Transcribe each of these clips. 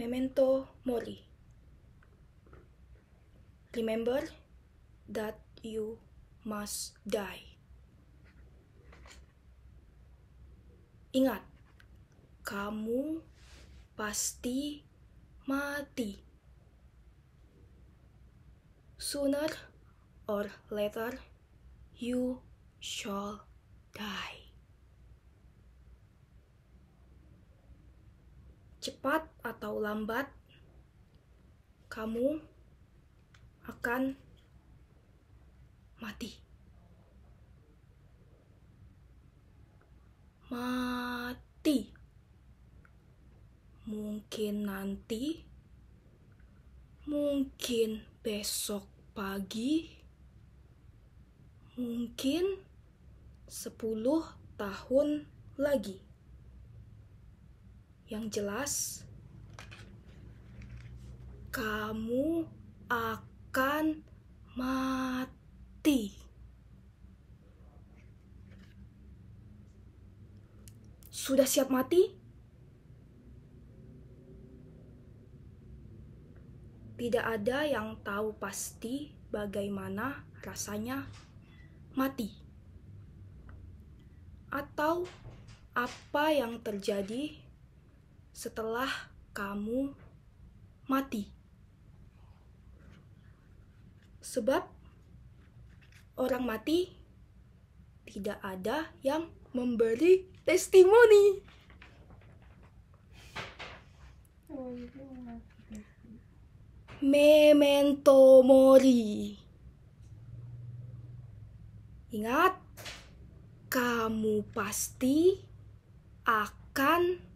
memento mori. Remember that you must die. Ingat, kamu pasti mati. Sooner or later, you shall die. cepat atau lambat, kamu akan mati. Mati. Mungkin nanti, mungkin besok pagi, mungkin sepuluh tahun lagi yang jelas kamu akan mati. Sudah siap mati? Tidak ada yang tahu pasti bagaimana rasanya mati, atau apa yang terjadi setelah kamu mati. Sebab orang mati tidak ada yang memberi testimoni. Memento mori. Ingat, kamu pasti akan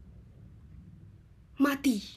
mati